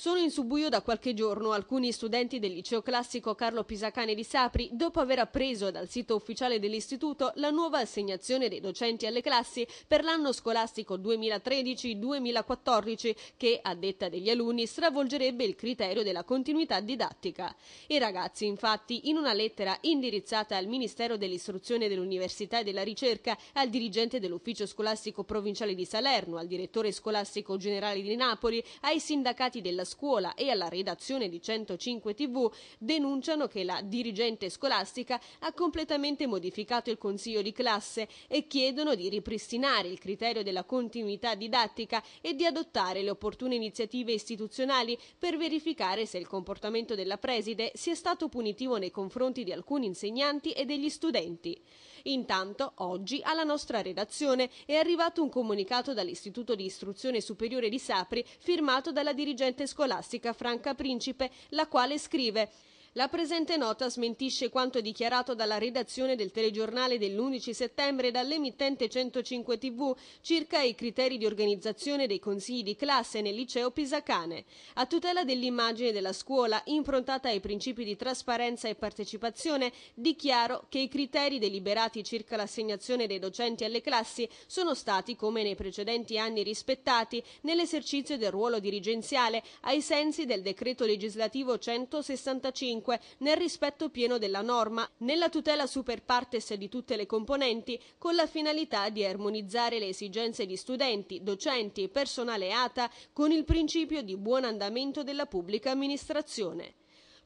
Sono in subbuio da qualche giorno alcuni studenti del liceo classico Carlo Pisacane di Sapri, dopo aver appreso dal sito ufficiale dell'istituto la nuova assegnazione dei docenti alle classi per l'anno scolastico 2013-2014, che, a detta degli alunni, stravolgerebbe il criterio della continuità didattica. I ragazzi, infatti, in una lettera indirizzata al Ministero dell'Istruzione dell'Università e della Ricerca, al dirigente dell'Ufficio Scolastico Provinciale di Salerno, al direttore scolastico generale di Napoli, ai sindacati della scuola e alla redazione di 105 TV denunciano che la dirigente scolastica ha completamente modificato il consiglio di classe e chiedono di ripristinare il criterio della continuità didattica e di adottare le opportune iniziative istituzionali per verificare se il comportamento della preside sia stato punitivo nei confronti di alcuni insegnanti e degli studenti. Intanto, oggi alla nostra redazione è arrivato un comunicato dall'Istituto di Istruzione Superiore di Sapri firmato dalla dirigente scolastica scolastica Franca Principe, la quale scrive la presente nota smentisce quanto dichiarato dalla redazione del telegiornale dell'11 settembre dall'emittente 105 TV circa i criteri di organizzazione dei consigli di classe nel liceo Pisacane. A tutela dell'immagine della scuola, improntata ai principi di trasparenza e partecipazione, dichiaro che i criteri deliberati circa l'assegnazione dei docenti alle classi sono stati, come nei precedenti anni, rispettati nell'esercizio del ruolo dirigenziale ai sensi del decreto legislativo 165 2005, nel rispetto pieno della norma, nella tutela super partes di tutte le componenti, con la finalità di armonizzare le esigenze di studenti, docenti e personale ATA con il principio di buon andamento della pubblica amministrazione.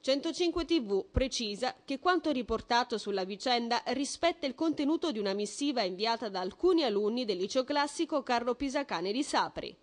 105 TV precisa che quanto riportato sulla vicenda rispetta il contenuto di una missiva inviata da alcuni alunni del liceo classico Carlo Pisacane di Sapri.